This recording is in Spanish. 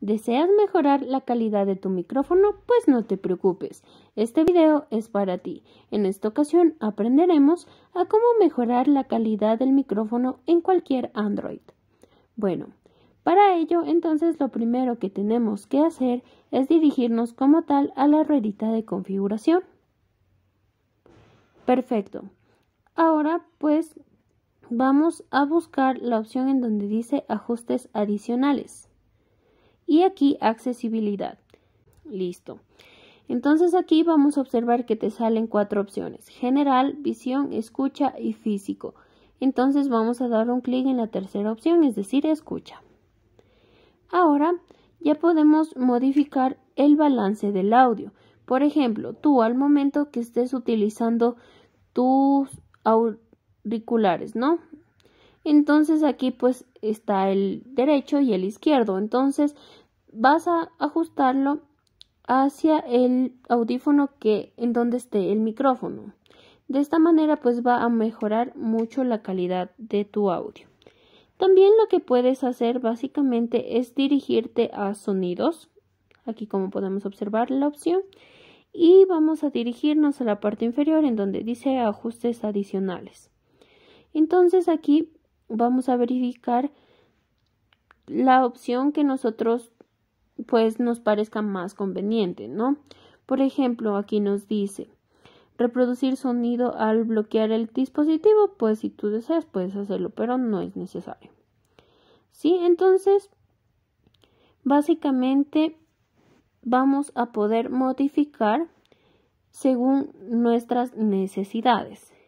¿Deseas mejorar la calidad de tu micrófono? Pues no te preocupes, este video es para ti. En esta ocasión aprenderemos a cómo mejorar la calidad del micrófono en cualquier Android. Bueno, para ello entonces lo primero que tenemos que hacer es dirigirnos como tal a la ruedita de configuración. Perfecto. Ahora pues vamos a buscar la opción en donde dice ajustes adicionales y aquí accesibilidad. Listo. Entonces aquí vamos a observar que te salen cuatro opciones, general, visión, escucha y físico. Entonces vamos a dar un clic en la tercera opción, es decir, escucha. Ahora ya podemos modificar el balance del audio. Por ejemplo, tú al momento que estés utilizando tus auriculares, ¿no? Entonces aquí pues está el derecho y el izquierdo. Entonces vas a ajustarlo hacia el audífono que en donde esté el micrófono. De esta manera pues va a mejorar mucho la calidad de tu audio. También lo que puedes hacer básicamente es dirigirte a sonidos. Aquí como podemos observar la opción. Y vamos a dirigirnos a la parte inferior en donde dice ajustes adicionales. Entonces aquí vamos a verificar la opción que nosotros pues nos parezca más conveniente, ¿no? Por ejemplo, aquí nos dice reproducir sonido al bloquear el dispositivo, pues si tú deseas puedes hacerlo, pero no es necesario. ¿Sí? Entonces, básicamente vamos a poder modificar según nuestras necesidades.